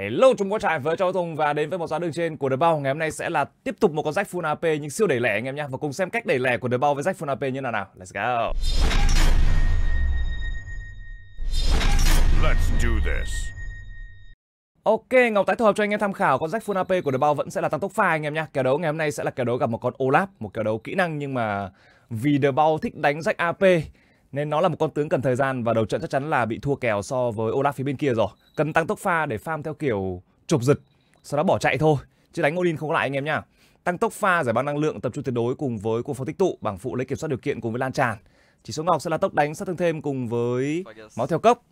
Hello Trung Quốc trại với châu thông và đến với một giá đường trên của The Bao ngày hôm nay sẽ là tiếp tục một con rách full AP nhưng siêu đẩy lẻ anh em nhé và cùng xem cách đẩy lẻ của The Bao với rách full AP như nào nào. Let's go. Let's do this. Ok, Ngọc tái hợp cho anh em tham khảo con rách full AP của The Bao vẫn sẽ là tăng tốc pha anh em nhé. Kèo đấu ngày hôm nay sẽ là kèo đấu gặp một con Olaf, một kèo đấu kỹ năng nhưng mà vì The Bao thích đánh rách AP nên nó là một con tướng cần thời gian và đầu trận chắc chắn là bị thua kèo so với Olaf phía bên kia rồi. Cần tăng tốc pha để farm theo kiểu chụp giật, sau đó bỏ chạy thôi. Chứ đánh Odin không có lại anh em nhá. Tăng tốc pha giải bằng năng lượng tập trung tuyệt đối cùng với cuộc phóng tích tụ, bảng phụ lấy kiểm soát điều kiện cùng với lan tràn. Chỉ số ngọc sẽ là tốc đánh sát thương thêm cùng với máu theo cốc.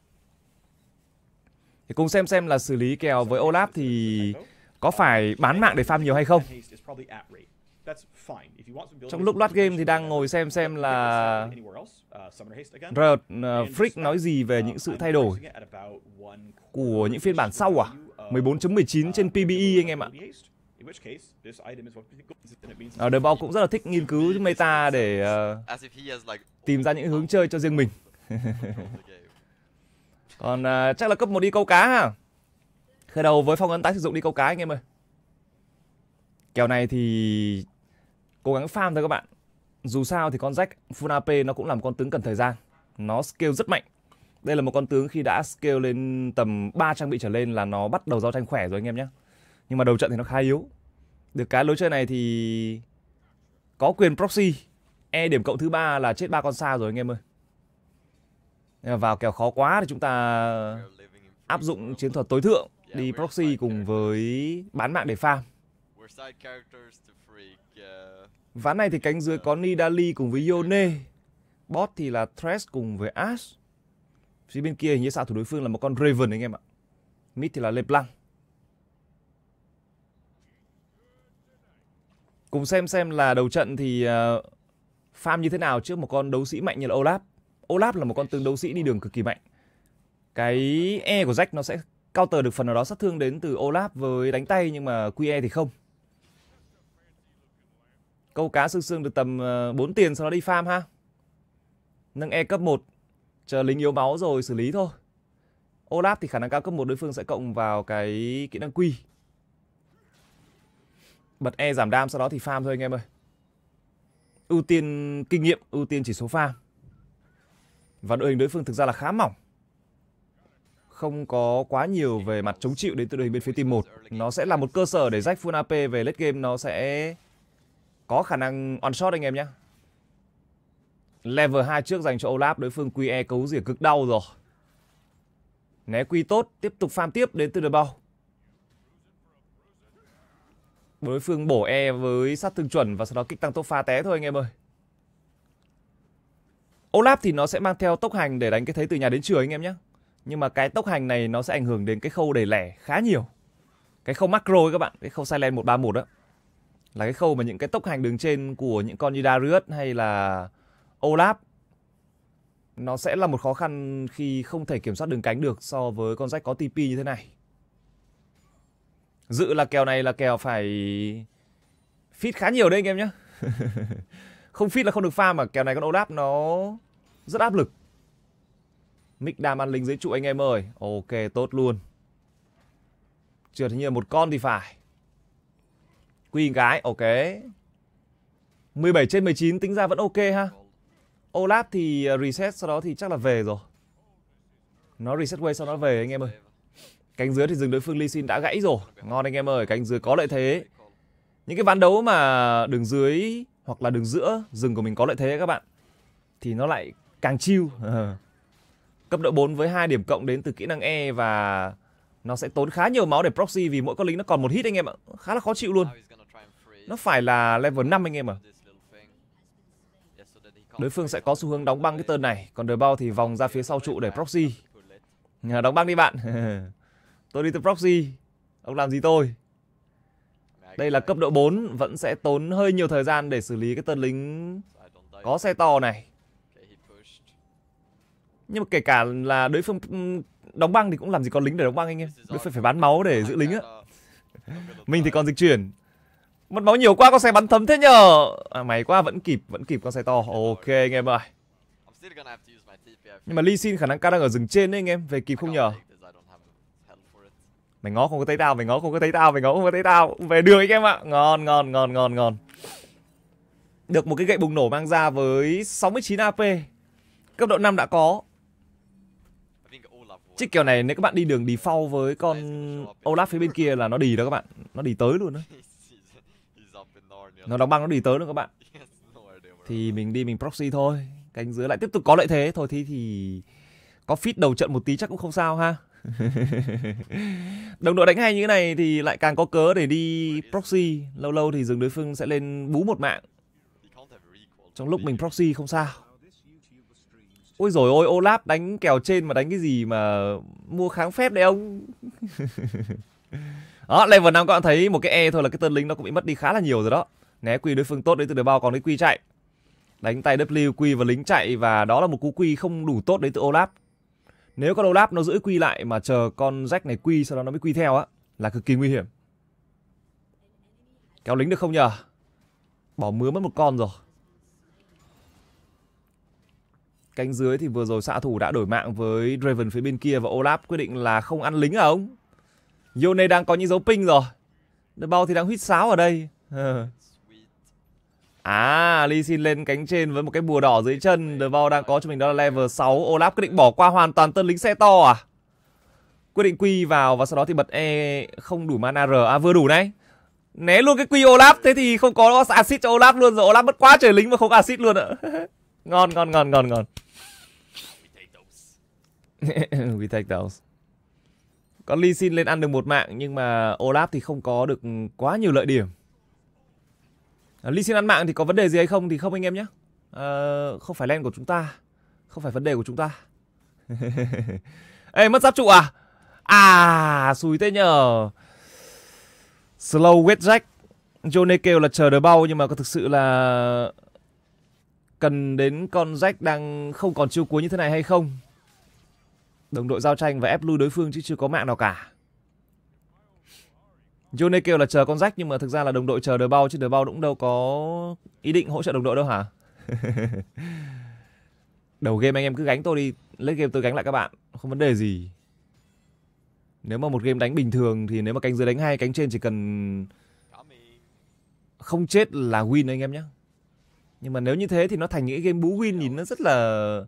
Thì cùng xem xem là xử lý kèo với Olaf thì có phải bán mạng để farm nhiều hay không. Trong lúc loát game thì đang ngồi xem xem là Riot uh, uh Freak nói gì về những sự uh, thay đổi của những phiên bản sau à? 14.19 trên uh, PBE anh em ạ. Ở ờ, The Ball cũng rất là thích nghiên cứu meta để uh, tìm ra những hướng chơi cho riêng mình. Còn uh, chắc là cấp 1 đi câu cá ha. Khởi đầu với phong ấn tái sử dụng đi câu cá anh em ơi. Kèo này thì cố gắng farm thôi các bạn dù sao thì con Jack full AP nó cũng là một con tướng cần thời gian nó scale rất mạnh đây là một con tướng khi đã scale lên tầm 3 trang bị trở lên là nó bắt đầu giao tranh khỏe rồi anh em nhé nhưng mà đầu trận thì nó khá yếu được cái lối chơi này thì có quyền proxy e điểm cộng thứ ba là chết ba con xa rồi anh em ơi vào kèo khó quá thì chúng ta áp dụng chiến thuật tối thượng đi proxy cùng với bán mạng để farm Ván này thì cánh dưới có Nidali cùng với Yone. Bot thì là Thresh cùng với Ash. Phía bên kia hình như xạ thủ đối phương là một con Raven anh em ạ. Mid thì là Leblanc. Cùng xem xem là đầu trận thì uh, farm như thế nào trước một con đấu sĩ mạnh như là Olaf. Olaf là một con tướng đấu sĩ đi đường cực kỳ mạnh. Cái E của Jack nó sẽ counter được phần nào đó sát thương đến từ Olaf với đánh tay nhưng mà QE thì không. Câu cá xương xương được tầm 4 ờ, tiền sau đó đi farm ha. Nâng E cấp 1. Chờ lính yếu máu rồi xử lý thôi. Olaf thì khả năng cao cấp 1 đối phương sẽ cộng vào cái kỹ năng quy. Bật E giảm đam sau đó thì farm thôi anh em ơi. Ưu tiên kinh nghiệm, ưu tiên chỉ số farm. Và đội hình đối phương thực ra là khá mỏng. Không có quá nhiều về mặt chống chịu đến từ đội hình bên phía team 1. Nó sẽ là một cơ sở để rách full AP về late game nó sẽ có khả năng on shot anh em nhé. Level 2 trước dành cho Olaf, đối phương QE cấu rỉa cực đau rồi. Né quy tốt, tiếp tục farm tiếp đến từ đợt bao. Đối phương bổ E với sát thương chuẩn và sau đó kích tăng tốc pha té thôi anh em ơi. Olaf thì nó sẽ mang theo tốc hành để đánh cái thấy từ nhà đến trường anh em nhé. Nhưng mà cái tốc hành này nó sẽ ảnh hưởng đến cái khâu đẩy lẻ khá nhiều. Cái khâu macro ấy các bạn, cái khâu silent 131 đó là cái khâu mà những cái tốc hành đường trên của những con như Darius hay là Olaf nó sẽ là một khó khăn khi không thể kiểm soát đường cánh được so với con rách có TP như thế này. Dự là kèo này là kèo phải fit khá nhiều đấy anh em nhé. không fit là không được pha mà kèo này con Olaf nó rất áp lực. Nick Đam ăn lính dưới trụ anh em ơi. Ok, tốt luôn. Trượt hình như là một con thì phải. Queen gái, ok 17 trên 19 tính ra vẫn ok ha Olaf thì ờ, reset sau đó thì chắc là về rồi Nó reset way sau nó về anh em ơi Cánh dưới thì dừng đối phương Lee Sin đã gãy rồi Ngon anh em ơi, cánh dưới có lợi thế Những cái ván đấu mà đường dưới hoặc là đường giữa rừng của mình có lợi thế các bạn Thì nó lại càng chiêu Cấp độ 4 với hai điểm cộng đến từ kỹ năng E và nó sẽ tốn khá nhiều máu để proxy vì mỗi con lính nó còn một hit anh em ạ khá là khó chịu luôn nó phải là level 5 anh em ạ. À. Đối phương sẽ có xu hướng đóng băng cái tên này, còn đời bao thì vòng ra phía sau trụ để proxy. Đóng băng đi bạn. tôi đi từ proxy. Ông làm gì tôi? Đây là cấp độ 4, vẫn sẽ tốn hơi nhiều thời gian để xử lý cái tên lính có xe to này. Nhưng mà kể cả là đối phương ừ, đóng băng thì cũng làm gì có lính để đóng băng anh em. Đối phương phải bán máu để giữ lính á. Mình thì còn dịch chuyển. Mất máu nhiều quá con xe bắn thấm thế nhờ à, May quá vẫn kịp Vẫn kịp con xe to Ok anh em ơi Nhưng mà Lee Sin khả năng ca đang ở rừng trên đấy anh em Về kịp không nhờ Mày ngó không có thấy tao Mày ngó không có thấy tao Mày ngó không có thấy tao Về đường anh em ạ Ngon ngon ngon ngon ngon Được một cái gậy bùng nổ mang ra với 69 AP Cấp độ 5 đã có Chiếc kèo này nếu các bạn đi đường đi phau với con Olaf phía bên kia là nó đi đó các bạn Nó đi tới luôn đó nó đóng băng nó đi tới nữa các bạn thì mình đi mình proxy thôi cánh dưới lại tiếp tục có lợi thế thôi thì thì có fit đầu trận một tí chắc cũng không sao ha đồng đội đánh hay như thế này thì lại càng có cớ để đi proxy lâu lâu thì dừng đối phương sẽ lên bú một mạng trong lúc mình proxy không sao ôi rồi ôi olap đánh kèo trên mà đánh cái gì mà mua kháng phép đấy ông đó level năm các bạn thấy một cái e thôi là cái tân lính nó cũng bị mất đi khá là nhiều rồi đó né quy đối phương tốt đến từ đường bao còn đến quy chạy đánh tay W quy và lính chạy và đó là một cú quy không đủ tốt đến từ Olaf nếu con Olaf nó giữ quy lại mà chờ con rách này quy sau đó nó mới quy theo á là cực kỳ nguy hiểm kéo lính được không nhờ bỏ mứa mất một con rồi cánh dưới thì vừa rồi xạ thủ đã đổi mạng với Draven phía bên kia và Olaf quyết định là không ăn lính à ông Yone đang có những dấu ping rồi The bao thì đang huýt sáo ở đây À, Lee Sin lên cánh trên với một cái bùa đỏ dưới chân. The Ball đang có cho mình đó là level 6. Olaf quyết định bỏ qua hoàn toàn tân lính xe to à? Quyết định quy vào và sau đó thì bật E không đủ mana R. À, vừa đủ đấy. Né luôn cái quy Olaf. Thế thì không có acid cho Olaf luôn rồi. Olaf mất quá trời lính mà không acid luôn ạ. ngon, ngon, ngon, ngon, ngon. We take those. Còn Lee Sin lên ăn được một mạng nhưng mà Olaf thì không có được quá nhiều lợi điểm. Ờ, Ly xin ăn mạng thì có vấn đề gì hay không thì không anh em nhé. À, không phải len của chúng ta. Không phải vấn đề của chúng ta. Ê mất giáp trụ à? À xùi thế nhờ. Slow wet jack. Johnny kêu là chờ đờ bao nhưng mà có thực sự là cần đến con Jack đang không còn chiêu cuối như thế này hay không? Đồng đội giao tranh và ép lui đối phương chứ chưa có mạng nào cả. Johnny kêu là chờ con rách nhưng mà thực ra là đồng đội chờ đời bao chứ đời bao cũng đâu có ý định hỗ trợ đồng đội đâu hả? Đầu game anh em cứ gánh tôi đi, lấy game tôi gánh lại các bạn, không vấn đề gì. Nếu mà một game đánh bình thường thì nếu mà cánh dưới đánh hai cánh trên chỉ cần không chết là win anh em nhé. Nhưng mà nếu như thế thì nó thành những game bú win nhìn nó rất là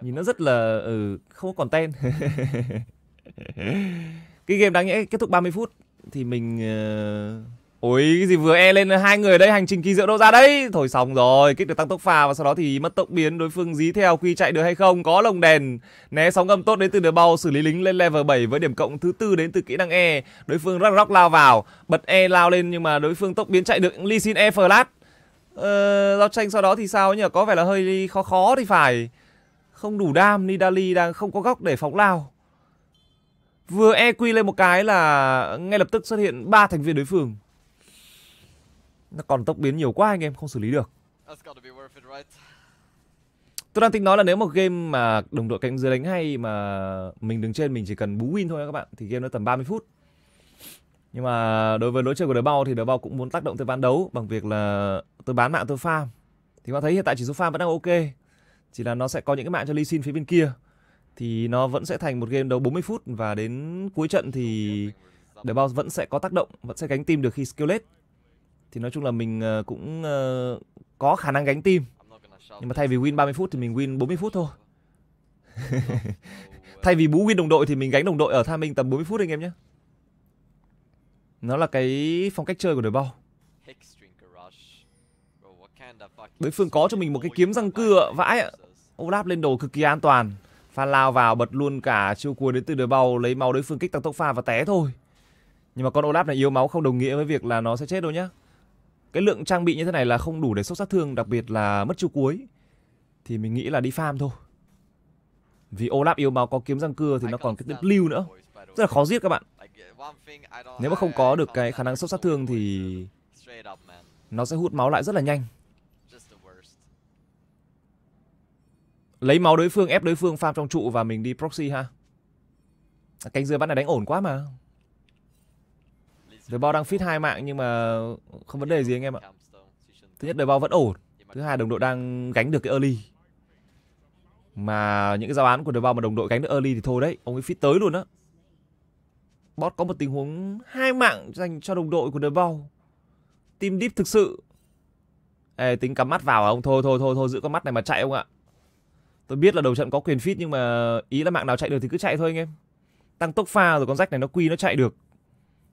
nhìn nó rất là ừ, không có còn tên. cái game đáng nhẽ kết thúc 30 phút thì mình ờ, Ôi cái gì vừa e lên hai người đây hành trình kỳ diệu đâu ra đấy Thổi xong rồi kích được tăng tốc phà và sau đó thì mất tốc biến đối phương dí theo khi chạy được hay không Có lồng đèn né sóng âm tốt đến từ đường bao xử lý lính lên level 7 với điểm cộng thứ tư đến từ kỹ năng E Đối phương rắc róc lao vào bật E lao lên nhưng mà đối phương tốc biến chạy được ly Sin E flash Ờ giao tranh sau đó thì sao nhỉ có vẻ là hơi khó khó thì phải Không đủ đam Nidali đang không có góc để phóng lao Vừa EQ lên một cái là ngay lập tức xuất hiện ba thành viên đối phương. Nó còn tốc biến nhiều quá anh em không xử lý được. Tôi đang tính nói là nếu một game mà đồng đội cạnh dưới đánh hay mà mình đứng trên mình chỉ cần bú win thôi các bạn thì game nó tầm 30 phút. Nhưng mà đối với lối chơi của đội bao thì đội bao cũng muốn tác động tới ván đấu bằng việc là tôi bán mạng tôi farm. Thì các bạn thấy hiện tại chỉ số farm vẫn đang ok. Chỉ là nó sẽ có những cái mạng cho Lee Sin phía bên kia thì nó vẫn sẽ thành một game đấu 40 phút và đến cuối trận thì The Bounce vẫn sẽ có tác động, vẫn sẽ gánh tim được khi Skillet. Thì nói chung là mình ờ, cũng ờ, có khả năng gánh tim. Nhưng mà thay vì win 30 phút thì mình win 40 phút thôi. thay vì bú win đồng đội thì mình gánh đồng đội ở tham minh tầm 40 phút anh em nhé. Nó là cái phong cách chơi của đội Bounce. Đối phương có cho mình một cái kiếm răng cưa vãi ạ. Olaf lên đồ cực kỳ an toàn pha lao vào bật luôn cả chiêu cuối đến từ đối bầu lấy máu đối phương kích tăng tốc pha và té thôi nhưng mà con Olaf này yếu máu không đồng nghĩa với việc là nó sẽ chết đâu nhá cái lượng trang bị như thế này là không đủ để sốc sát thương đặc biệt là mất chiêu cuối thì mình nghĩ là đi farm thôi vì Olaf yếu máu có kiếm răng cưa thì nó còn cái tiếp lưu nữa rất là khó giết các bạn nếu mà không có được cái khả năng sốc sát thương thì nó sẽ hút máu lại rất là nhanh lấy máu đối phương ép đối phương farm trong trụ và mình đi proxy ha cánh dưa bắn này đánh ổn quá mà đời bao đang fit hai mạng nhưng mà không vấn đề gì anh em ạ thứ nhất đời bao vẫn ổn thứ hai đồng đội đang gánh được cái early mà những cái giao án của đời bao mà đồng đội gánh được early thì thôi đấy ông ấy fit tới luôn á bot có một tình huống hai mạng dành cho đồng đội của đời bao team deep thực sự Ê, tính cắm mắt vào à ông thôi thôi thôi thôi giữ con mắt này mà chạy ông ạ tôi biết là đầu trận có quyền fit nhưng mà ý là mạng nào chạy được thì cứ chạy thôi anh em tăng tốc pha rồi con rách này nó quy nó chạy được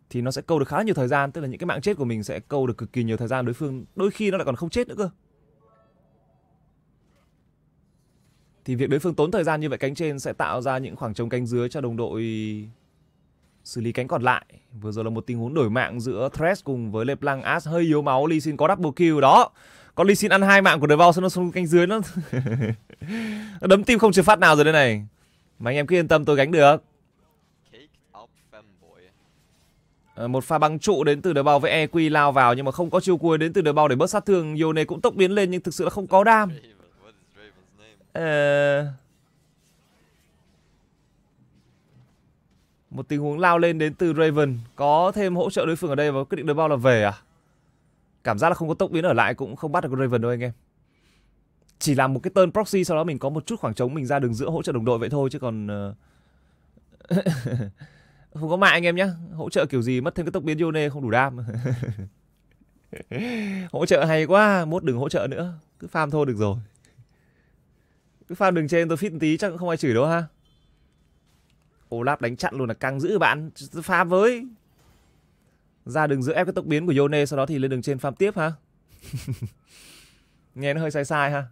thì nó sẽ câu được khá nhiều thời gian tức là những cái mạng chết của mình sẽ câu được cực kỳ nhiều thời gian đối phương đôi khi nó lại còn không chết nữa cơ thì việc đối phương tốn thời gian như vậy cánh trên sẽ tạo ra những khoảng trống cánh dưới cho đồng đội xử lý cánh còn lại vừa rồi là một tình huống đổi mạng giữa Thresh cùng với Leblanc As hơi yếu máu Lee Sin có double kill đó con Lee Sin ăn hai mạng của The Vow xong nó xuống canh dưới nó đấm tim không chưa phát nào rồi đây này Mà anh em cứ yên tâm tôi gánh được ờ, Một pha băng trụ đến từ đội Vow với EQ lao vào Nhưng mà không có chiêu cuối đến từ đội Vow để bớt sát thương Yone cũng tốc biến lên nhưng thực sự là không có đam ờ. Một tình huống lao lên đến từ Raven Có thêm hỗ trợ đối phương ở đây và quyết định đội Vow là về à cảm giác là không có tốc biến ở lại cũng không bắt được Raven đâu anh em chỉ làm một cái turn proxy sau đó mình có một chút khoảng trống mình ra đường giữa hỗ trợ đồng đội vậy thôi chứ còn ờ, không có mạng anh em nhá hỗ trợ kiểu gì mất thêm cái tốc biến Yone không đủ đam hỗ trợ hay quá mốt đừng hỗ trợ nữa cứ farm thôi được rồi cứ farm đường trên tôi fit tí chắc cũng không ai chửi đâu ha ô lap đánh chặn luôn là căng dữ bạn farm với ra đường giữa ép cái tốc biến của Yone sau đó thì lên đường trên farm tiếp ha nghe nó hơi sai sai ha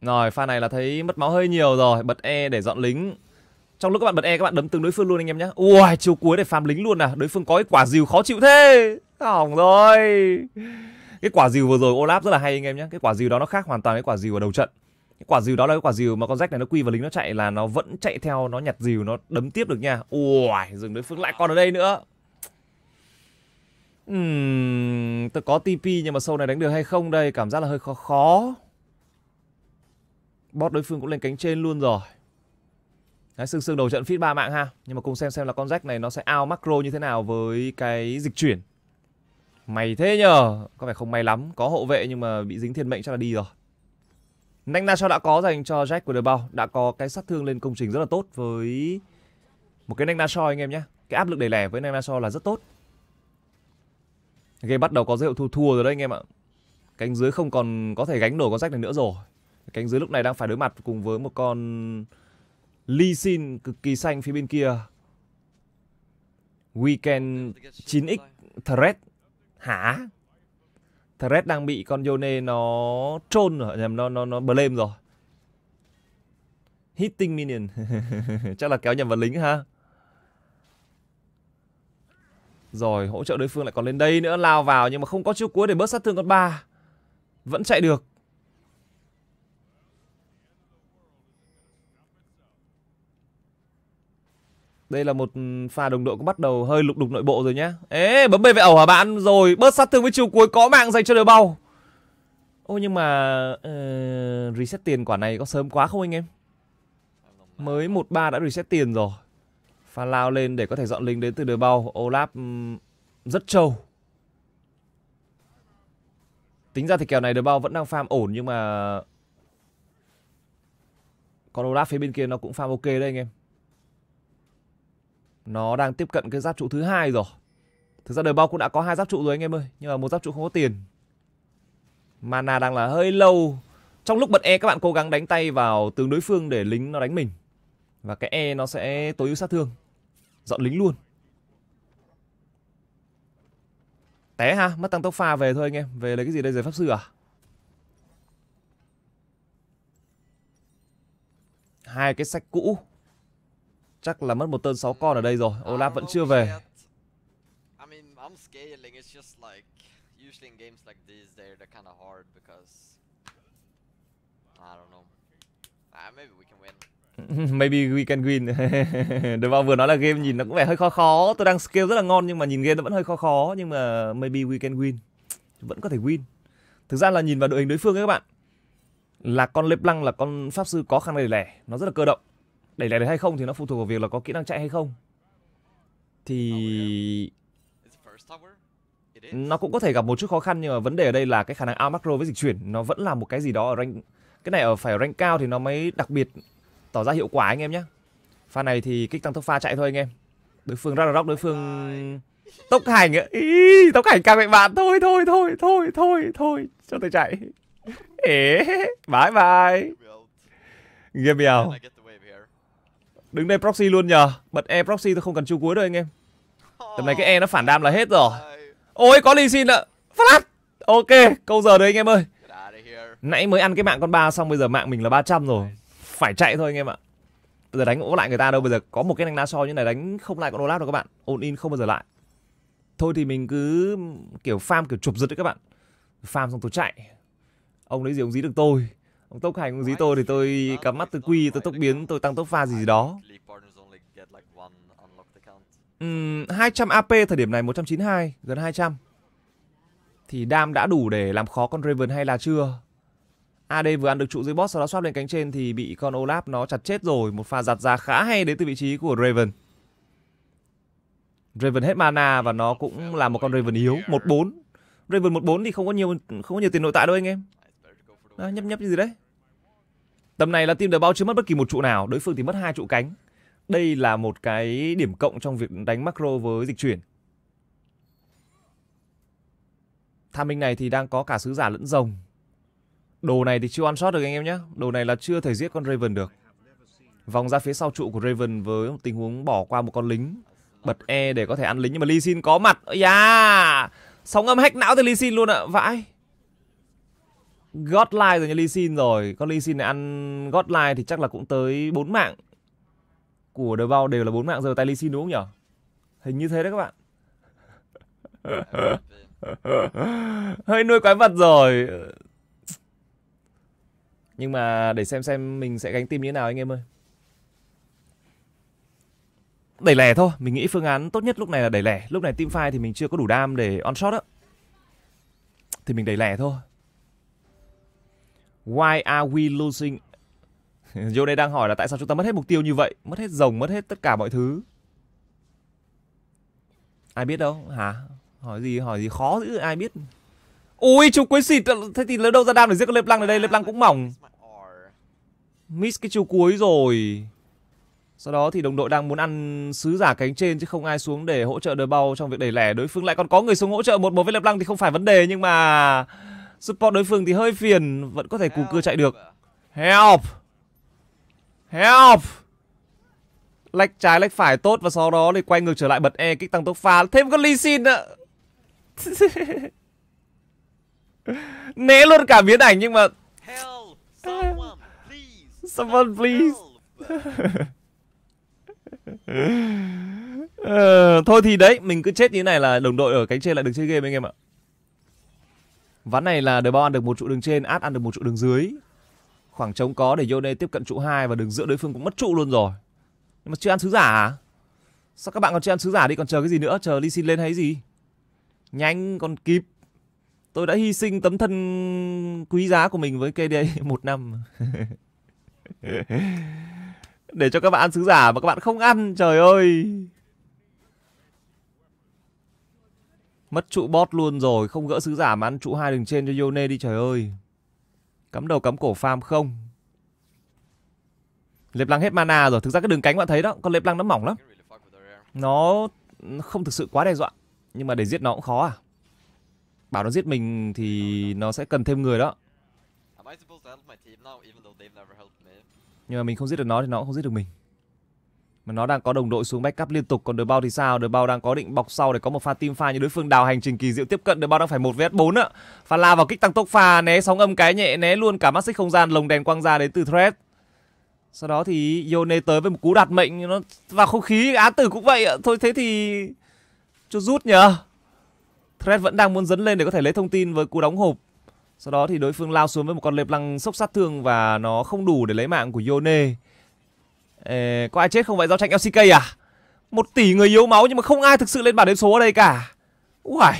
rồi pha này là thấy mất máu hơi nhiều rồi bật e để dọn lính trong lúc các bạn bật e các bạn đấm từng đối phương luôn anh em nhé ui chiều cuối để farm lính luôn à đối phương có cái quả dìu khó chịu thế hỏng rồi cái quả dìu vừa rồi Olaf rất là hay anh em nhé cái quả dìu đó nó khác hoàn toàn cái quả dìu ở đầu trận quả dìu đó là cái quả dìu mà con rách này nó quy vào lính nó chạy là nó vẫn chạy theo nó nhặt dìu nó đấm tiếp được nha ui dừng đối phương lại còn ở đây nữa uhm, tôi có tp nhưng mà sâu này đánh được hay không đây cảm giác là hơi khó khó bot đối phương cũng lên cánh trên luôn rồi Đấy, xương xương đầu trận feed ba mạng ha nhưng mà cùng xem xem là con rách này nó sẽ ao macro như thế nào với cái dịch chuyển mày thế nhờ có vẻ không may lắm có hộ vệ nhưng mà bị dính thiên mệnh chắc là đi rồi Nanh Nacho đã có dành cho Jack của The Bao Đã có cái sát thương lên công trình rất là tốt với một cái Nanh Nacho anh em nhé Cái áp lực đẩy lẻ với Nanh Nacho là rất tốt Game bắt đầu có dấu hiệu thua thua rồi đấy anh em ạ Cánh dưới không còn có thể gánh nổi con Jack này nữa rồi Cánh dưới lúc này đang phải đối mặt cùng với một con Lee Sin cực kỳ xanh phía bên kia Weekend 9X Threat, Hả? Thread đang bị con Yone nó trôn rồi, nhầm nó nó nó blame rồi. Hitting minion. Chắc là kéo nhầm vào lính ha. Rồi, hỗ trợ đối phương lại còn lên đây nữa, lao vào nhưng mà không có chiêu cuối để bớt sát thương con ba. Vẫn chạy được. Đây là một pha đồng đội cũng bắt đầu hơi lục đục nội bộ rồi nhá. Ê, bấm bê về ẩu hả bạn? Rồi, bớt sát thương với chiều cuối có mạng dành cho đội bao. Ô nhưng mà uh, reset tiền quả này có sớm quá không anh em? Mới một ba đã reset tiền rồi. Pha lao lên để có thể dọn lính đến từ đội bao. Olaf um, rất trâu. Tính ra thì kèo này đội bao vẫn đang farm ổn nhưng mà... Còn Olaf phía bên kia nó cũng farm ok đấy anh em nó đang tiếp cận cái giáp trụ thứ hai rồi thực ra đời bao cũng đã có hai giáp trụ rồi anh em ơi nhưng mà một giáp trụ không có tiền mana đang là hơi lâu trong lúc bật e các bạn cố gắng đánh tay vào tướng đối phương để lính nó đánh mình và cái e nó sẽ tối ưu sát thương dọn lính luôn té ha mất tăng tốc pha về thôi anh em về lấy cái gì đây giấy pháp sư à hai cái sách cũ Chắc là mất một tơn 6 con ở đây rồi. Olaf vẫn chưa về. Maybe we can win. Được vào vừa nói là game nhìn nó cũng vẻ hơi khó khó. Tôi đang scale rất là ngon nhưng mà nhìn game nó vẫn hơi khó khó. Nhưng mà maybe we can win. Vẫn có thể win. Thực ra là nhìn vào đội hình đối phương ấy các bạn. Là con Leblanc là con Pháp Sư có khăn đầy lẻ. Nó rất là cơ động đẩy lại được hay không thì nó phụ thuộc vào việc là có kỹ năng chạy hay không thì nó cũng có thể gặp một chút khó khăn nhưng mà vấn đề ở đây là cái khả năng out macro với dịch chuyển nó vẫn là một cái gì đó ở rank cái này ở phải ở rank cao thì nó mới đặc biệt tỏ ra hiệu quả anh em nhé pha này thì kích tăng tốc pha chạy thôi anh em đối phương ra đối phương tốc hành ấy. tốc hành càng mạnh bạn thôi thôi thôi thôi thôi thôi cho tôi chạy ế bye bye game bèo Đứng đây proxy luôn nhờ Bật E proxy tôi không cần chu cuối đâu anh em Tầm này cái E nó phản đam là hết rồi Ôi có ly xin ạ flat Ok câu giờ đấy anh em ơi Nãy mới ăn cái mạng con ba xong bây giờ mạng mình là 300 rồi Phải chạy thôi anh em ạ Bây giờ đánh cũng lại người ta đâu Bây giờ có một cái đánh lá so như này đánh không lại con Olaf đâu các bạn Ôn in không bao giờ lại Thôi thì mình cứ kiểu farm kiểu chụp giật đấy các bạn Farm xong tôi chạy Ông lấy gì ông dí được tôi Ông tốc hành ông dí tôi thì tôi ờ, cắm mắt tôi quy, tôi tốc biến, tôi tăng tốc pha gì, gì đó. Uhm, 200 AP thời điểm này 192, gần 200. Thì Dam đã đủ để làm khó con Raven hay là chưa? AD vừa ăn được trụ dưới boss sau đó swap lên cánh trên thì bị con Olaf nó chặt chết rồi. Một pha giặt ra khá hay đến từ vị trí của Raven. Raven hết mana và nó cũng là một con Raven yếu, 1-4. Raven 1-4 thì không có nhiều không có nhiều tiền nội tại đâu anh em à, nhấp nhấp gì đấy tầm này là team được bao chưa mất bất kỳ một trụ nào đối phương thì mất hai trụ cánh đây là một cái điểm cộng trong việc đánh macro với dịch chuyển tham minh này thì đang có cả sứ giả lẫn rồng đồ này thì chưa ăn shot được anh em nhé đồ này là chưa thể giết con raven được vòng ra phía sau trụ của raven với tình huống bỏ qua một con lính bật e để có thể ăn lính nhưng mà lee sin có mặt ôi da sóng âm hack não từ lee sin luôn ạ à. vãi Godline rồi như Lee Sin rồi Con Lee Sin này ăn Godline thì chắc là cũng tới 4 mạng Của The Bao đều là 4 mạng rồi. tay Lee Sin đúng không nhỉ Hình như thế đấy các bạn Hơi nuôi quái vật rồi Nhưng mà để xem xem mình sẽ gánh tim như thế nào anh em ơi Đẩy lẻ thôi Mình nghĩ phương án tốt nhất lúc này là đẩy lẻ Lúc này team fight thì mình chưa có đủ đam để on shot á Thì mình đẩy lẻ thôi Why are we losing? Joe đang hỏi là tại sao chúng ta mất hết mục tiêu như vậy? Mất hết rồng, mất hết tất cả mọi thứ. Ai biết đâu, hả? Hỏi gì, hỏi gì khó dữ, ai biết. Ui, chụp cuối xịt, thế thì lấy đâu ra đam để giết con Lep Lăng ở đây, Lep Lăng cũng mỏng. Miss cái chiều cuối rồi. Sau đó thì đồng đội đang muốn ăn sứ giả cánh trên chứ không ai xuống để hỗ trợ đời bao trong việc đẩy lẻ đối phương lại còn có người xuống hỗ trợ một một với Lep Lăng thì không phải vấn đề nhưng mà Support đối phương thì hơi phiền Vẫn có thể cù cưa chạy được Help Help Lách trái lách phải tốt Và sau đó thì quay ngược trở lại bật E kích tăng tốc pha Thêm con Lee Sin nữa Né luôn cả biến ảnh nhưng mà Someone please ờ, Thôi thì đấy Mình cứ chết như này là đồng đội ở cánh trên lại được chơi game anh em ạ Ván này là De Bao ăn được một trụ đường trên, ad ăn được một trụ đường dưới. Khoảng trống có để Yone tiếp cận trụ hai và đường giữa đối phương cũng mất trụ luôn rồi. Nhưng mà chưa ăn sứ giả à? Sao các bạn còn chưa ăn sứ giả đi còn chờ cái gì nữa? Chờ Lee Sin lên hay gì? Nhanh còn kịp. Tôi đã hy sinh tấm thân quý giá của mình với KD một năm. để cho các bạn ăn sứ giả mà các bạn không ăn. Trời ơi. Mất trụ bot luôn rồi, không gỡ sứ giả mà ăn trụ hai đường trên cho Yone đi trời ơi. Cắm đầu cắm cổ farm không. Lệp lăng hết mana rồi, thực ra cái đường cánh bạn thấy đó, con lệp lăng nó mỏng lắm. Nó không thực sự quá đe dọa, nhưng mà để giết nó cũng khó à. Bảo nó giết mình thì nó sẽ cần thêm người đó. Nhưng mà mình không giết được nó thì nó cũng không giết được mình mà nó đang có đồng đội xuống backup liên tục còn bao thì sao bao đang có định bọc sau để có một pha team pha như đối phương đào hành trình kỳ diệu tiếp cận bao đang phải một vs bốn ạ pha la vào kích tăng tốc pha né sóng âm cái nhẹ né luôn cả mắt xích không gian lồng đèn quang ra đến từ thread sau đó thì Yone tới với một cú đặt mệnh nó vào không khí á tử cũng vậy ạ thôi thế thì cho rút nhờ Thread vẫn đang muốn dấn lên để có thể lấy thông tin với cú đóng hộp sau đó thì đối phương lao xuống với một con lệp lăng sốc sát thương và nó không đủ để lấy mạng của Yone có ai chết không vậy giao tranh LCK à? Một tỷ người yếu máu nhưng mà không ai thực sự lên bảng đếm số ở đây cả. Uầy.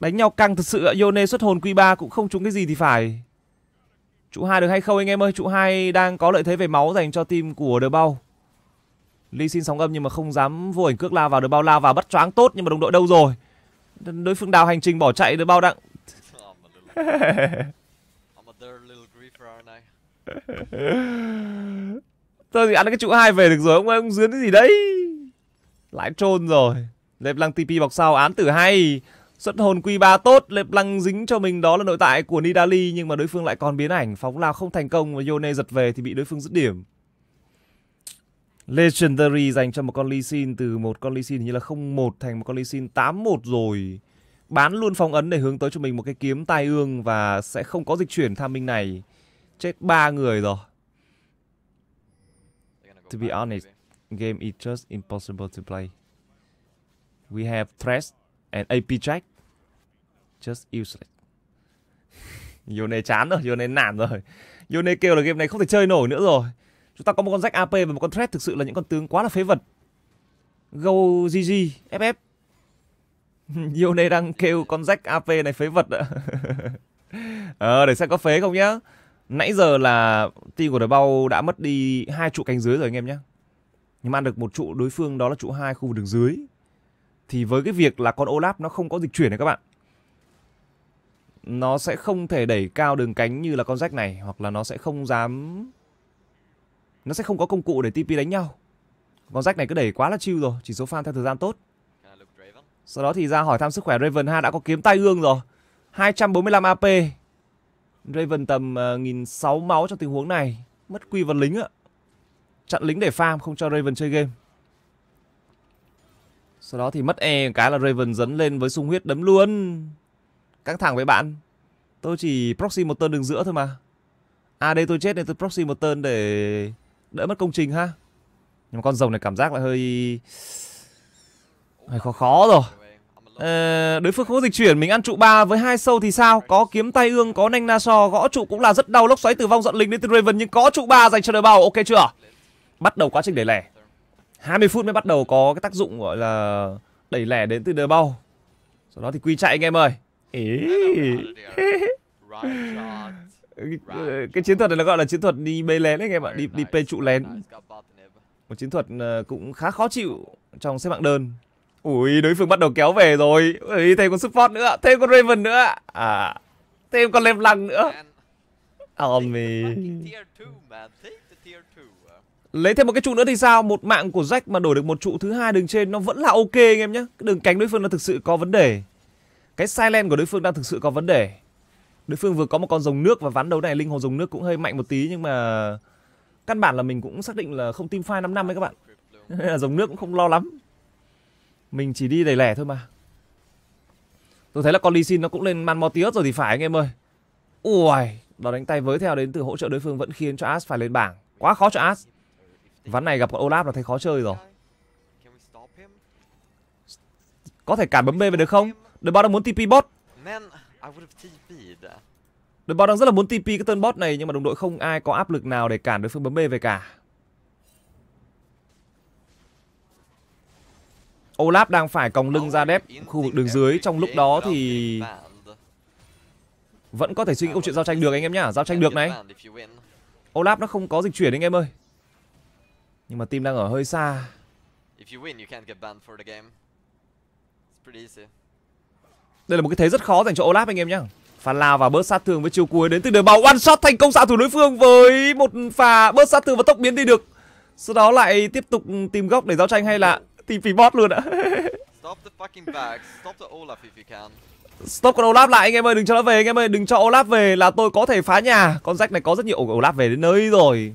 Đánh nhau căng thực sự Yone xuất hồn Q3 cũng không trúng cái gì thì phải. Trụ hai được hay không anh em ơi? Trụ hai đang có lợi thế về máu dành cho team của The Bao. Lee xin sóng âm nhưng mà không dám vô ảnh cước lao vào The Bao lao vào bắt choáng tốt nhưng mà đồng đội đâu rồi? Đối phương đào hành trình bỏ chạy The Bao đặng Thôi thì ăn cái trụ hai về được rồi Ông ơi ông dướn cái gì đấy lại trôn rồi Lệp lăng TP bọc sau án tử hay Xuất hồn Q3 tốt Lệp lăng dính cho mình đó là nội tại của Nidali Nhưng mà đối phương lại còn biến ảnh Phóng lao không thành công Và Yone giật về thì bị đối phương dứt điểm Legendary dành cho một con Lee Sin từ một con Lee Sin như là 01 thành một con Lee Sin 81 rồi. Bán luôn phong ấn để hướng tới cho mình một cái kiếm tai ương và sẽ không có dịch chuyển tham minh này chết ba người rồi To be honest, game is just impossible to play. We have threats and AP Jack. Just useless. Yone chán rồi, Yone nản rồi. Yone kêu là game này không thể chơi nổi nữa rồi. Chúng ta có một con Jack AP và một con threat thực sự là những con tướng quá là phế vật. Go GG, FF. Yone đang kêu con Jack AP này phế vật ạ. ờ, để xem có phế không nhá. Nãy giờ là team của đội bao đã mất đi hai trụ cánh dưới rồi anh em nhé. Nhưng mà ăn được một trụ đối phương đó là trụ hai khu vực đường dưới. Thì với cái việc là con Olaf nó không có dịch chuyển này các bạn. Nó sẽ không thể đẩy cao đường cánh như là con rách này. Hoặc là nó sẽ không dám... Nó sẽ không có công cụ để TP đánh nhau. Con rách này cứ đẩy quá là chill rồi. Chỉ số fan theo thời gian tốt. Sau đó thì ra hỏi thăm sức khỏe Raven ha đã có kiếm tai ương rồi. 245 AP Raven tầm ờ, nghìn sáu máu trong tình huống này. Mất quy vật lính ạ. Chặn lính để farm không cho Raven chơi game. Sau đó thì mất e cái là Raven dẫn lên với sung huyết đấm luôn. Căng thẳng với bạn. Tôi chỉ proxy một turn đường giữa thôi mà. À đây tôi chết nên tôi proxy một turn để đỡ mất công trình ha. Nhưng mà con rồng này cảm giác lại hơi hơi khó khó rồi. Ờ, đối phương không có dịch chuyển mình ăn trụ ba với hai sâu thì sao có kiếm tay ương có nanh na so gõ trụ cũng là rất đau lốc xoáy tử vong dọn lính đến từ raven nhưng có trụ ba dành cho đời bao ok chưa bắt đầu quá trình đẩy lẻ 20 phút mới bắt đầu có cái tác dụng gọi là đẩy lẻ đến từ đời bao sau đó thì quy chạy anh em ơi Ý. cái, chiến thuật này nó gọi là chiến thuật đi bê lén đấy anh em ạ đi đi p trụ lén một chiến thuật ờ, cũng khá khó chịu trong xếp hạng đơn Ui, đối phương bắt đầu kéo về rồi. Ui, thêm con support nữa, thêm con Raven nữa. À, thêm con lem lăng nữa. On à. Lấy thêm một cái trụ nữa thì sao? Một mạng của Jack mà đổi được một trụ thứ hai đường trên nó vẫn là ok anh em nhé. đường cánh đối phương nó thực sự có vấn đề. Cái silent của đối phương đang thực sự có vấn đề. Đối phương vừa có một con rồng nước và ván đấu này linh hồn rồng nước cũng hơi mạnh một tí nhưng mà căn bản là mình cũng xác định là không team fight 5 năm ấy các bạn. rồng nước cũng không lo lắm. Mình chỉ đi đầy lẻ thôi mà. Tôi thấy là con Lee nó cũng lên Man Mortius rồi thì phải anh em ơi. Ui, đó đánh tay với theo đến từ hỗ trợ đối phương vẫn khiến cho As phải lên bảng. Quá khó cho As. Ván này gặp con Olaf là thấy khó chơi rồi. Có thể cản bấm B về được không? đội Bao đang muốn TP bot. đội Bao đang rất là muốn TP cái tên bot này nhưng mà đồng đội không ai có áp lực nào để cản đối phương bấm B về cả. Olaf đang phải còng lưng ra đép khu vực đường dưới trong lúc đó thì vẫn có thể suy nghĩ câu chuyện giao tranh được anh em nhá giao tranh được này Olaf nó không có dịch chuyển anh em ơi nhưng mà team đang ở hơi xa đây là một cái thế rất khó dành cho Olaf anh em nhá Phá lao và bớt sát thương với chiêu cuối đến từ đời bảo one shot thành công xạ thủ đối phương với một pha bớt sát thương và tốc biến đi được sau đó lại tiếp tục tìm góc để giao tranh hay là TP bot luôn ạ. Stop the fucking bag, stop the Olaf if you can. Stop con Olaf lại anh em ơi, đừng cho nó về anh em ơi, đừng cho Olaf về là tôi có thể phá nhà. Con jack này có rất nhiều Olaf về đến nơi rồi.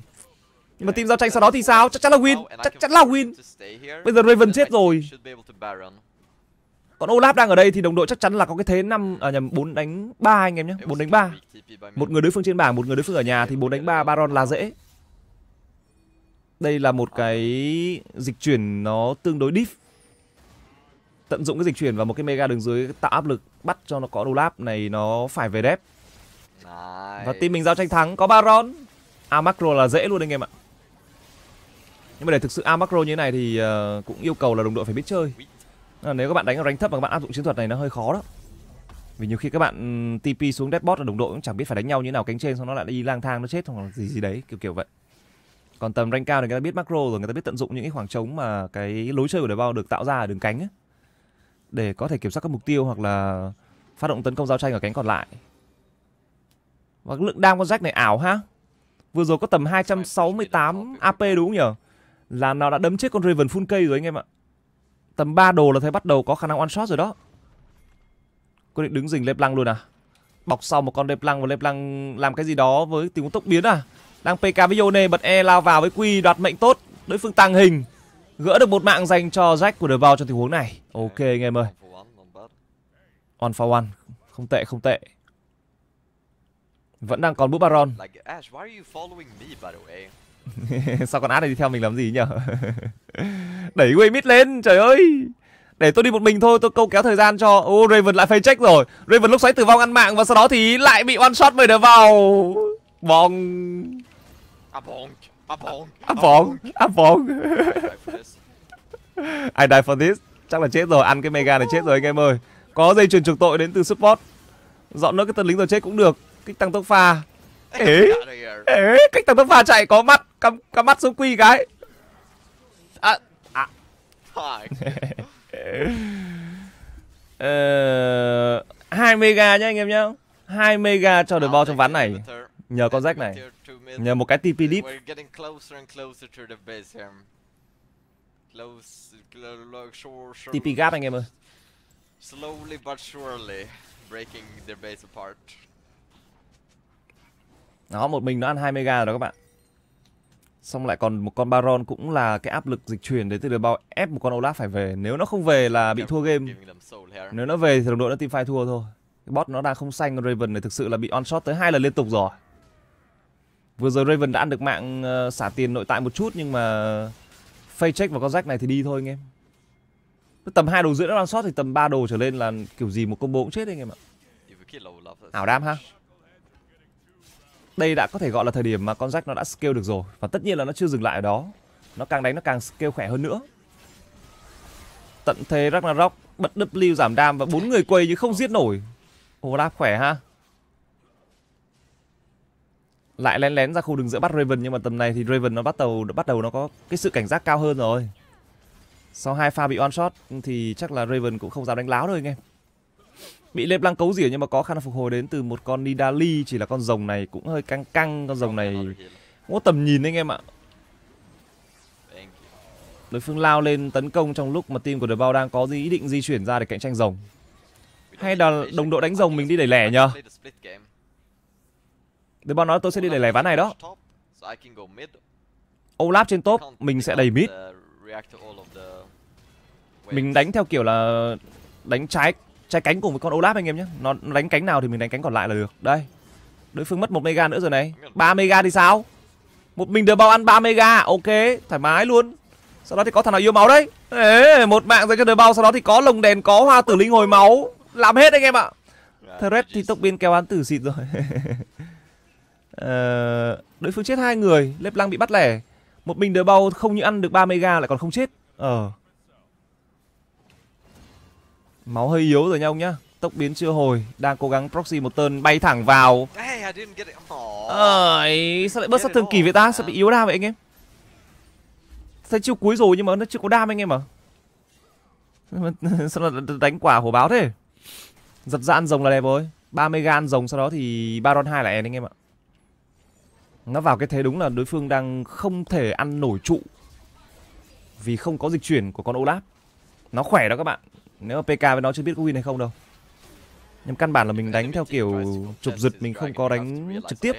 Nhưng mà team giao tranh sau đó thì sao? Chắc chắn là win, chắc chắn là win. Bây giờ Raven chết rồi. Còn Olaf đang ở đây thì đồng đội chắc chắn là có cái thế năm à nhầm 4 đánh 3 anh em nhé, 4 đánh 3. Một người đối phương trên bảng, một người đối phương ở nhà thì 4 đánh 3 Baron là dễ. Đây là một cái dịch chuyển nó tương đối deep. Tận dụng cái dịch chuyển và một cái mega đường dưới tạo áp lực bắt cho nó có đồ lap này nó phải về đép. Và team mình giao tranh thắng có Baron. A macro là dễ luôn anh em ạ. Nhưng mà để thực sự A macro như thế này thì uh, cũng yêu cầu là đồng đội phải biết chơi. À, nếu các bạn đánh ở rank thấp mà các bạn áp dụng chiến thuật này nó hơi khó đó. Vì nhiều khi các bạn ừ, TP xuống deadbot là đồng đội cũng chẳng biết phải đánh nhau như nào cánh trên xong nó lại đi lang thang nó chết hoặc gì gì đấy kiểu kiểu vậy còn tầm rank cao thì người ta biết macro rồi người ta biết tận dụng những cái khoảng trống mà cái lối chơi của đội bao được tạo ra ở đường cánh ấy, để có thể kiểm soát các mục tiêu hoặc là phát động tấn công giao tranh ở cánh còn lại và lượng đam con Jack này ảo ha Vừa rồi có tầm 268 AP đúng không nhỉ Là nó đã đấm chết con Raven full cây rồi anh em ạ Tầm 3 đồ là thấy bắt đầu có khả năng one shot rồi đó Cô định đứng dình lê lăng luôn à Bọc sau một con lê lăng và lê lăng làm cái gì đó với tình huống tốc biến à đang pk với yone bật e lao vào với quy đoạt mệnh tốt đối phương tăng hình gỡ được một mạng dành cho jack của vào trong tình huống này ok anh em ơi one for one không tệ không tệ vẫn đang còn bút baron sao con át này đi theo mình làm gì nhở đẩy way mid lên trời ơi để tôi đi một mình thôi tôi câu kéo thời gian cho ô oh, raven lại phải check rồi raven lúc xoáy tử vong ăn mạng và sau đó thì lại bị one shot bởi vào bong I bonk. I bonk. I bonk. I bonk. I die for this. Chắc là chết rồi, ăn cái mega này chết rồi anh em ơi. Có dây chuyền trục tội đến từ support. Dọn nữa cái tân lính rồi chết cũng được. Kích tăng tốc pha. Ế. Ế, kích tăng tốc pha chạy có mắt, cắm cắm mắt xuống quy cái. À à. Ờ, hai 2 mega nhá anh em nhá. 2 mega cho được bao trong ván này. Nhờ con rách này Nhờ một cái TP deep TP gap anh em ơi Slowly but surely breaking their base apart. Đó, một mình nó ăn 2 mega rồi đó các bạn. Xong lại còn một con Baron cũng là cái áp lực dịch chuyển đến từ đường bao ép một con Olaf phải về. Nếu nó không về là bị thua game. Nếu nó về thì đồng đội nó team fight thua thôi. Cái bot nó đang không xanh con Raven này thực sự là bị on shot tới hai lần liên tục rồi. Vừa rồi Raven đã ăn được mạng uh, xả tiền nội tại một chút nhưng mà face check và con rách này thì đi thôi anh em. Tầm hai đồ rưỡi đã đang sót thì tầm 3 đồ trở lên là kiểu gì một combo cũng chết đấy anh em ạ. Ảo đam ha. Đây đã có thể gọi là thời điểm mà con rách nó đã scale được rồi và tất nhiên là nó chưa dừng lại ở đó. Nó càng đánh nó càng scale khỏe hơn nữa. Tận thế Ragnarok bật W giảm đam và bốn người quay nhưng không giết nổi. Olaf khỏe ha lại lén lén ra khu đường giữa bắt Raven nhưng mà tầm này thì Raven nó bắt đầu bắt đầu nó có cái sự cảnh giác cao hơn rồi. Sau hai pha bị on shot thì chắc là Raven cũng không dám đánh láo đâu anh em. Bị lệp lăng cấu rỉa nhưng mà có khả năng phục hồi đến từ một con Nidali chỉ là con rồng này cũng hơi căng căng con rồng này không có tầm nhìn anh em ạ. Đối phương lao lên tấn công trong lúc mà team của The Bao đang có ý định di chuyển ra để cạnh tranh rồng. Hay là đồng đội đánh rồng mình đi đẩy lẻ nhờ nếu bọn nói tôi sẽ đi để lấy ván này đó Olaf trên top Mình sẽ đầy mid Mình đánh theo kiểu là Đánh trái trái cánh cùng với con Olaf anh em nhé Nó đánh cánh nào thì mình đánh cánh còn lại là được Đây Đối phương mất một mega nữa rồi này 3 mega thì sao Một mình được bao ăn 3 mega Ok thoải mái luôn Sau đó thì có thằng nào yêu máu đấy Ê, Một mạng dành cho đời bao Sau đó thì có lồng đèn Có hoa tử linh hồi máu Làm hết anh em ạ Threat thì tốc biên kéo án tử xịt rồi Ờ, đối phương chết hai người, Lếp Lăng bị bắt lẻ. Một mình đờ bao không những ăn được 3 mega lại còn không chết. Ờ. Máu hơi yếu rồi nhau nhá. Tốc biến chưa hồi, đang cố gắng proxy một tên bay thẳng vào. Ờ, sao lại bớt sát thương kỳ vậy ta? Dạ. Sao bị yếu đam vậy anh em? Thấy chưa cuối rồi nhưng mà nó chưa có đam anh em à? sao là đánh quả hổ báo thế? Giật ra ăn rồng là đẹp rồi. 30 gan rồng sau đó thì Baron 2 là end anh em ạ. Nó vào cái thế đúng là đối phương đang không thể ăn nổi trụ Vì không có dịch chuyển của con Olaf Nó khỏe đó các bạn Nếu mà PK với nó chưa biết có win hay không đâu Nhưng căn bản là mình đánh theo kiểu chụp giật Mình không có đánh trực tiếp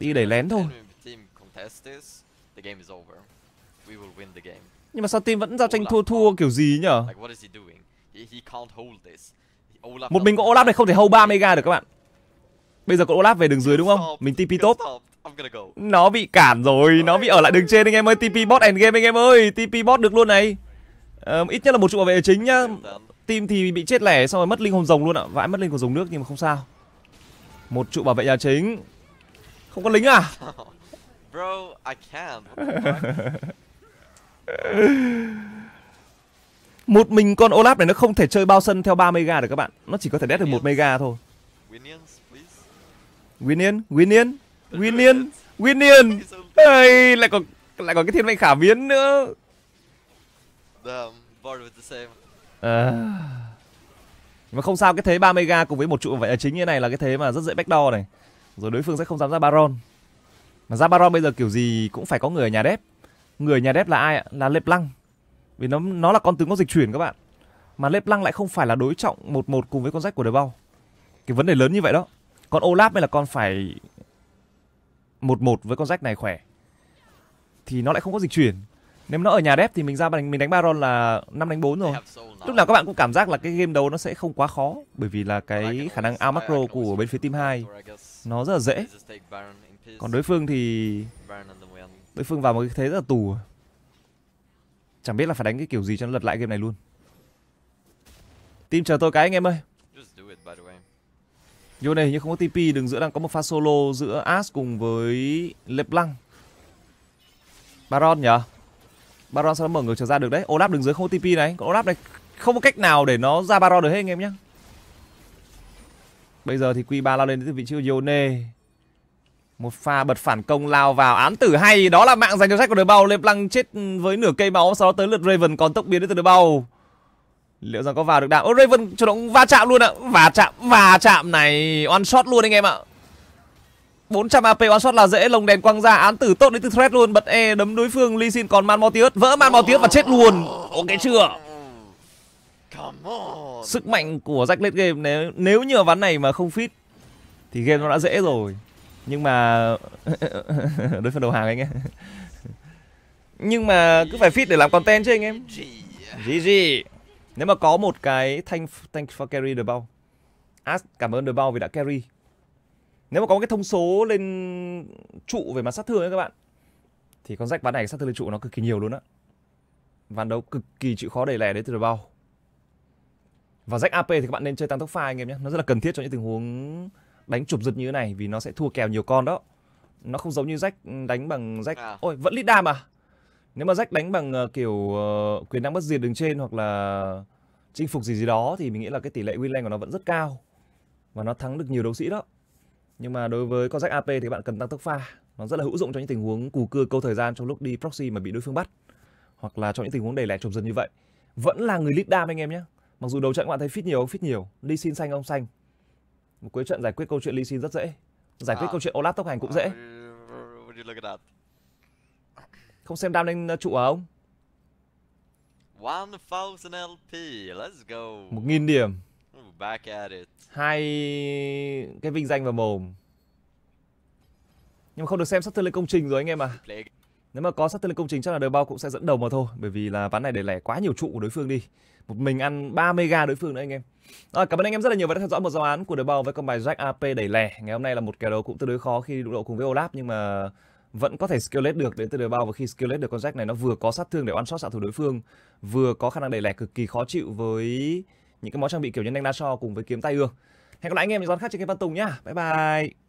Đi đẩy lén thôi Nhưng mà sao team vẫn giao tranh thua thua kiểu gì nhở Một mình có Olaf này không thể hold 3 mega được các bạn Bây giờ con Olaf về đường dưới đúng không? Mình TP top. Nó bị cản rồi, nó bị ở lại đường trên anh em ơi. TP bot end game anh em ơi. TP bot được luôn này. Um, ít nhất là một trụ bảo vệ chính nhá. Team thì bị chết lẻ xong rồi mất linh hồn rồng luôn ạ. Vãi mất linh hồn rồng nước nhưng mà không sao. Một trụ bảo vệ nhà chính. Không có lính à? Bro, I can. một mình con Olaf này nó không thể chơi bao sân theo 3 mega được các bạn. Nó chỉ có thể đét được 1 mega thôi. Minions. Nguyên Yên, Nguyên Yên, Nguyên lại còn lại còn cái thiên mệnh khả biến nữa. Damn, dạ, bored with the same. À. Mà không sao cái thế 3 mega cùng với một trụ vậy là chính như này là cái thế mà rất dễ đo này. Rồi đối phương sẽ không dám ra Baron. Mà ra Baron bây giờ kiểu gì cũng phải có người ở nhà đép. Người nhà đép là ai ạ? Là Lệp Lăng. Vì nó nó là con tướng có dịch chuyển các bạn. Mà Lệp Lăng lại không phải là đối trọng 1-1 cùng với con rách của đời bao. Cái vấn đề lớn như vậy đó. Con Olaf hay là con phải một một với con rách này khỏe. Thì nó lại không có dịch chuyển. Nếu nó ở nhà đép thì mình ra mình đánh Baron là 5 đánh 4 rồi. Lúc nào các bạn cũng cảm giác là cái game đấu nó sẽ không quá khó bởi vì là cái khả năng out macro của bên phía team 2 nó rất là dễ. Còn đối phương thì đối phương vào một cái thế rất là tù. Chẳng biết là phải đánh cái kiểu gì cho nó lật lại game này luôn. Team chờ tôi cái anh em ơi. Vô này hình như không có TP, đừng giữa đang có một pha solo giữa As cùng với Leblanc. Baron nhỉ? Baron sao nó mở ngược trở ra được đấy? Olaf đứng dưới không có TP này, còn Olaf này không có cách nào để nó ra Baron được hết anh em nhé. Bây giờ thì Q3 lao lên đến từ vị trí của Yone. Một pha bật phản công lao vào án tử hay, đó là mạng dành cho sách của đội bao Leblanc chết với nửa cây máu, sau đó tới lượt Raven còn tốc biến đến từ đội bao. Liệu rằng có vào được đạm? Ô oh, Raven chủ động va chạm luôn ạ. Va chạm, va chạm này one shot luôn anh em ạ. 400 AP one shot là dễ, lồng đèn quăng ra, án tử tốt đến từ threat luôn, bật E đấm đối phương Lee Sin còn Man Mortius, vỡ Man Mortius và chết luôn. Ok chưa? Sức mạnh của Jack Late Game nếu nếu như ván này mà không fit thì game nó đã dễ rồi. Nhưng mà đối phương đầu hàng anh em. Nhưng mà cứ phải fit để làm content chứ anh em. GG. Nếu mà có một cái thanh thanh for carry the ball. As, cảm ơn the ball vì đã carry. Nếu mà có một cái thông số lên trụ về mặt sát thương ấy các bạn. Thì con rách ván này sát thương lên trụ nó cực kỳ nhiều luôn á. Ván đấu cực kỳ chịu khó đẩy lẻ đấy từ the ball. Và rách AP thì các bạn nên chơi tăng tốc pha anh em nhé. Nó rất là cần thiết cho những tình huống đánh chụp giật như thế này vì nó sẽ thua kèo nhiều con đó. Nó không giống như rách đánh bằng rách. À. Ôi, vẫn lead đam à? Nếu mà rách đánh bằng ờ, kiểu ờ, quyền năng bất diệt đứng trên hoặc là chinh phục gì gì đó thì mình nghĩ là cái tỷ lệ win lane của nó vẫn rất cao. Và nó thắng được nhiều đấu sĩ đó. Nhưng mà đối với con rách AP thì bạn cần tăng tốc pha. Nó rất là hữu dụng cho những tình huống cù cưa câu thời gian trong lúc đi proxy mà bị đối phương bắt. Hoặc là trong những tình huống đầy lẻ chụp dần như vậy. Vẫn là người lead đam anh em nhé. Mặc dù đầu trận bạn thấy fit nhiều, fit nhiều. đi xin xanh ông xanh. Một cuối trận giải quyết câu chuyện ly xin rất dễ. Giải quyết à. câu chuyện Olaf tốc hành cũng dễ. Would you look at that? Không xem đam lên uh, trụ à ông? 1000 LP, let's go. 1000 điểm. Back at it. Hai cái vinh danh vào mồm. Nhưng mà không được xem sát thương lên công trình rồi anh em à. Nếu mà có sát thương lên công trình chắc là đời bao cũng sẽ dẫn đầu mà thôi, bởi vì là ván này để lẻ quá nhiều trụ của đối phương đi. Một mình ăn 3 ga đối phương nữa anh em. Rồi, cảm ơn anh em rất là nhiều và đã theo dõi một giao án của đời bao với con bài Jack AP đẩy lẻ. Ngày hôm nay là một kèo đấu cũng tương đối khó khi đụng độ cùng với Olaf nhưng mà vẫn có thể skill được đến từ đời bao và khi skill được con Jack này nó vừa có sát thương để one shot xạ thủ đối phương, vừa có khả năng đẩy lẻ cực kỳ khó chịu với những cái món trang bị kiểu như đánh đa cùng với kiếm tay ương. Hẹn gặp lại anh em những giòn khác trên kênh Văn Tùng nhá. Bye bye.